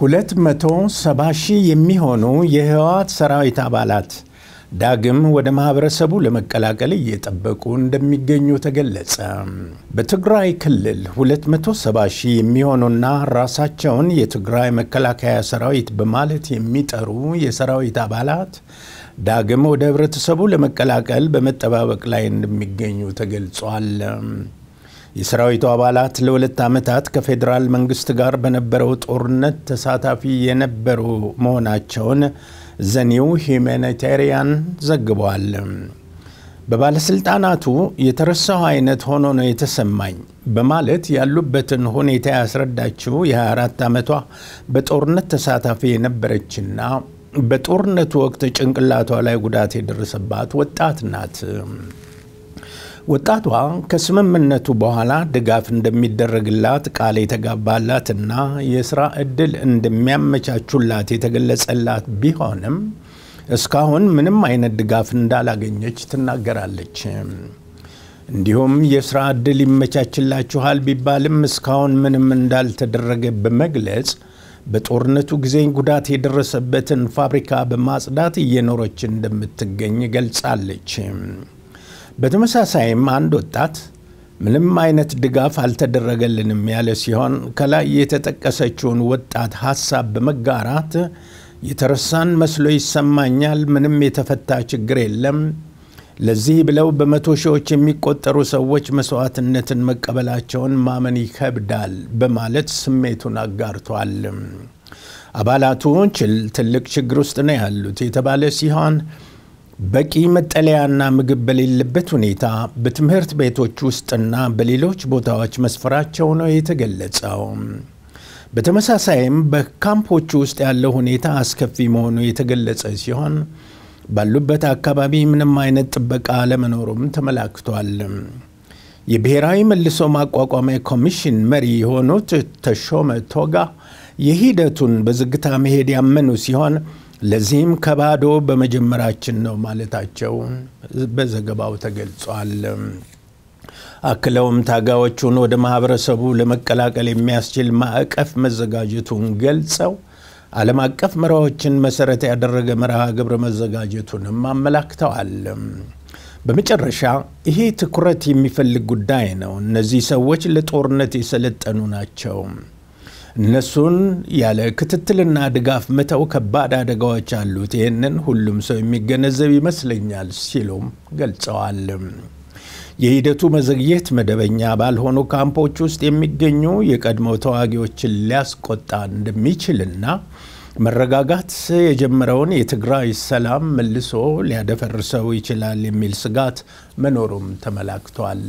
270 ሺህ የሚሆኑ የህወሓት ሰራዊት አባላት ዳግም ወደ ማህበረሰቡ ለመቀላቀል እየጠበቁ እንደሚገኙ ተገለጸ። በትግራይ ክልል 270 ሺህ የሚሆኑና ራሳቸውን የትግራይ መከላከያ ሰራዊት በማለት የሚጠሩ የሰራዊት አባላት ዳግም ወደ ህብረተሰቡ ለመቀላቀል በመጠባበቅ ላይ እንደሚገኙ ተገልጿል። የሰራዊቱ አባላት ለሁለት ዓመታት ከፌዴራል መንግስት ጋር በነበረው ጦርነት ተሳታፊ የነበሩ መሆናቸውን ዘኒው ሂዩማኒታሪያን ዘግቧል። በባለሥልጣናቱ የተረሳው አይነት ሆኖ ነው የተሰማኝ በማለት ያሉበትን ሁኔታ ያስረዳችው የ24 ዓመቷ በጦርነት ተሳታፊ የነበረችና በጦርነቱ ወቅት ጭንቅላቷ ላይ ጉዳት የደረሰባት ወጣት ናት። ወጣቷ ከስምምነቱ በኋላ ድጋፍ እንደሚደረግላት ቃል የተጋባላትና የስራ እድል እንደሚያመቻቹላት የተገለጸላት ቢሆንም እስካሁን ምንም አይነት ድጋፍ እንዳላገኘች ትናገራለች። እንዲሁም የስራ እድል ይመቻችላችኋል ቢባልም እስካሁን ምንም እንዳልተደረገ በመግለጽ በጦርነቱ ጊዜ ጉዳት የደረሰበትን ፋብሪካ በማጽዳት እየኖረች እንደምትገኝ ገልጻለች። በተመሳሳይም አንድ ወጣት ምንም አይነት ድጋፍ አልተደረገልንም ያለ ሲሆን ከላይ የተጠቀሰችውን ወጣት ሐሳብ በመጋራት የተረሳን መስሎ ይሰማኛል፣ ምንም የተፈታ ችግር የለም፣ ለዚህ ብለው በመቶ ሺዎች የሚቆጠሩ ሰዎች መስዋዕትነትን መቀበላቸውን ማመን ይከብዳል በማለት ስሜቱን አጋርቷል። አባላቱ ትልቅ ችግር ውስጥ ነው ያሉት የተባለ ሲሆን በቂ መጠለያና ምግብ በሌለበት ሁኔታ በትምህርት ቤቶች ውስጥና በሌሎች ቦታዎች መስፈራቸው ነው የተገለጸው። በተመሳሳይም በካምፖች ውስጥ ያለው ሁኔታ አስከፊ መሆኑ የተገለጸ ሲሆን ባሉበት አካባቢ ምንም አይነት ጥበቃ አለመኖሩም ተመላክቷል። የብሔራዊ መልሶ ማቋቋሚያ ኮሚሽን መሪ የሆኑት ተሾመ ቶጋ የሂደቱን በዝግታ መሄድ ያመኑ ሲሆን ለዚህም ከባዶ በመጀመራችን ነው ማለታቸው በዘገባው ተገልጿል። አክለውም ታጋዎቹን ወደ ማህበረሰቡ ለመቀላቀል የሚያስችል ማዕቀፍ መዘጋጀቱን ገልጸው ዓለም አቀፍ መርሆችን መሰረት ያደረገ መርሃ ግብር መዘጋጀቱንም አመላክተዋል። በመጨረሻ ይሄ ትኩረት የሚፈልግ ጉዳይ ነው። እነዚህ ሰዎች ለጦርነት የሰለጠኑ ናቸው። እነሱን ያለ ክትትልና ድጋፍ መተው ከባድ አደጋዎች አሉት። ይህንን ሁሉም ሰው የሚገነዘብ ይመስለኛል ሲሉም ገልጸዋል። የሂደቱ መዘግየት መደበኛ ባልሆኑ ካምፖች ውስጥ የሚገኙ የቀድሞ ተዋጊዎችን ሊያስቆጣ እንደሚችልና መረጋጋት የጀመረውን የትግራይ ሰላም መልሶ ሊያደፈርሰው ይችላል የሚል ስጋት መኖሩም ተመላክቷል።